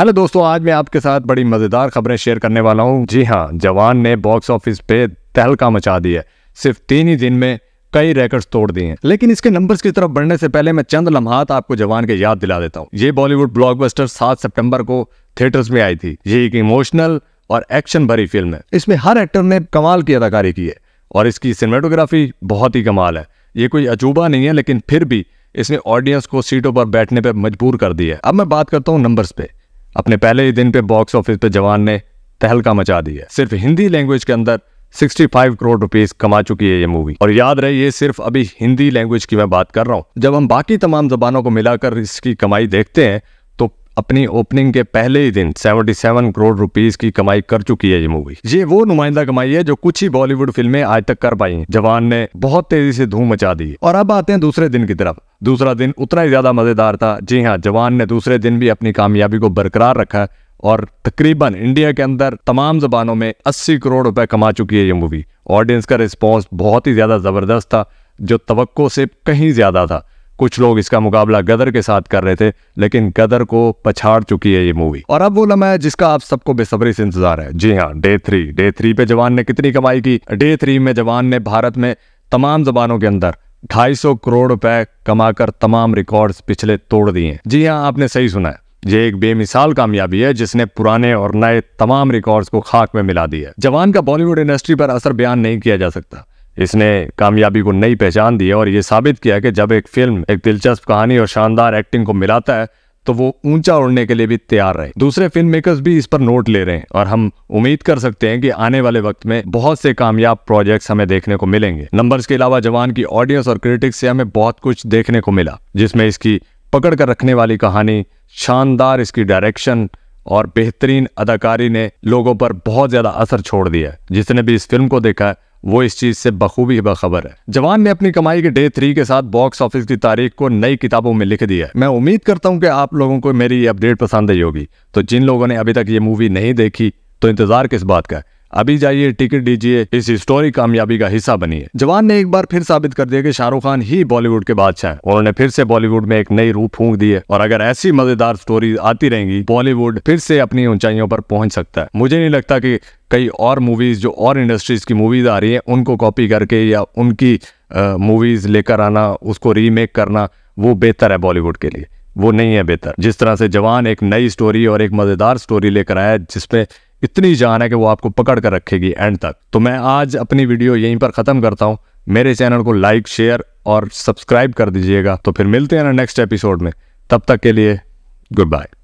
hello दोस्तों आज मैं आपके साथ बड़ी मज़ेदार खबरें शेयर करने वाला हूँ जी हाँ जवान ने बॉक्स ऑफिस पे तहलका मचा दी है सिर्फ तीन ही दिन में कई रिकॉर्ड्स तोड़ दिए हैं लेकिन इसके नंबर्स की तरफ बढ़ने से पहले मैं चंद लम्हात आपको जवान के याद दिला देता हूँ ये बॉलीवुड ब्लॉकबस्टर सात सितंबर को थिएटर्स में आई थी ये एक इमोशनल और एक्शन भरी फिल्म है इसमें हर एक्टर ने कमाल की अदाकारी की है और इसकी सिनेमाटोग्राफी बहुत ही कमाल है ये कोई अजूबा नहीं है लेकिन फिर भी इसने ऑडियंस को सीटों पर बैठने पर मजबूर कर दिया है अब मैं बात करता हूँ नंबर्स पे अपने पहले ही दिन पे बॉक्स ऑफिस पे जवान ने तहलका मचा दी है सिर्फ हिंदी लैंग्वेज के अंदर 65 करोड़ रुपीस कमा चुकी है ये मूवी और याद रहे ये सिर्फ अभी हिंदी लैंग्वेज की मैं बात कर रहा हूँ जब हम बाकी तमाम जबानों को मिलाकर इसकी कमाई देखते हैं तो अपनी ओपनिंग के पहले ही दिन 77 करोड़ रुपीस की कमाई कर चुकी है ये मूवी ये वो नुमाइंदा कमाई है जो कुछ ही बॉलीवुड फिल्में आज तक कर पाई जवान ने बहुत तेजी से धूम मचा दी और अब आते हैं दूसरे दिन की तरफ दूसरा दिन उतना ही ज़्यादा मज़ेदार था जी हाँ जवान ने दूसरे दिन भी अपनी कामयाबी को बरकरार रखा और तकरीबन इंडिया के अंदर तमाम जबानों में 80 करोड़ रुपए कमा चुकी है ये मूवी ऑडियंस का रिस्पॉन्स बहुत ही ज़्यादा ज़बरदस्त था जो तो से कहीं ज़्यादा था कुछ लोग इसका मुकाबला गदर के साथ कर रहे थे लेकिन गदर को पछाड़ चुकी है ये मूवी और अब वो लम्हा है जिसका आप सबको बेसब्री से इंतजार है जी हाँ डे थ्री डे थ्री पे जवान ने कितनी कमाई की डे थ्री में जवान ने भारत में तमाम जबानों के अंदर 250 करोड़ रुपए कमाकर तमाम रिकॉर्ड्स पिछले तोड़ दिए जी हाँ आपने सही सुना है ये एक बेमिसाल कामयाबी है जिसने पुराने और नए तमाम रिकॉर्ड्स को खाक में मिला दिया जवान का बॉलीवुड इंडस्ट्री पर असर बयान नहीं किया जा सकता इसने कामयाबी को नई पहचान दी है और ये साबित किया कि जब एक फिल्म एक दिलचस्प कहानी और शानदार एक्टिंग को मिलाता है तो वो ऊंचा उड़ने के लिए भी तैयार रहे दूसरे फिल्म मेकर्स भी इस पर नोट ले रहे हैं और हम उम्मीद कर सकते हैं कि आने वाले वक्त में बहुत से कामयाब प्रोजेक्ट्स हमें देखने को मिलेंगे नंबर्स के अलावा जवान की ऑडियंस और क्रिटिक्स से हमें बहुत कुछ देखने को मिला जिसमें इसकी पकड़ कर रखने वाली कहानी शानदार इसकी डायरेक्शन और बेहतरीन अदाकारी ने लोगों पर बहुत ज्यादा असर छोड़ दिया जिसने भी इस फिल्म को देखा है वो इस चीज़ से बखूबी बखबर है जवान ने अपनी कमाई के डे थ्री के साथ बॉक्स ऑफिस की तारीख को नई किताबों में लिख दिया है मैं उम्मीद करता हूं कि आप लोगों को मेरी ये अपडेट पसंद आई होगी तो जिन लोगों ने अभी तक ये मूवी नहीं देखी तो इंतज़ार किस बात का है अभी जाइए टिकट दीजिए इस हिस्टोरिक कामयाबी का हिस्सा बनिए जवान ने एक बार फिर साबित कर दिया कि शाहरुख खान ही बॉलीवुड के बादशाह हैं उन्होंने फिर से बॉलीवुड में एक नई रूप फूंक दी है और अगर ऐसी मजेदार स्टोरी आती रहेंगी बॉलीवुड फिर से अपनी ऊंचाइयों पर पहुंच सकता है मुझे नहीं लगता की कई और मूवीज जो और इंडस्ट्रीज की मूवीज आ रही है उनको कॉपी करके या उनकी मूवीज लेकर आना उसको रीमेक करना वो बेहतर है बॉलीवुड के लिए वो नहीं है बेहतर जिस तरह से जवान एक नई स्टोरी और एक मज़ेदार स्टोरी लेकर आया जिसमें इतनी जान है कि वो आपको पकड़ कर रखेगी एंड तक तो मैं आज अपनी वीडियो यहीं पर ख़त्म करता हूँ मेरे चैनल को लाइक शेयर और सब्सक्राइब कर दीजिएगा तो फिर मिलते हैं ना नेक्स्ट एपिसोड में तब तक के लिए गुड बाय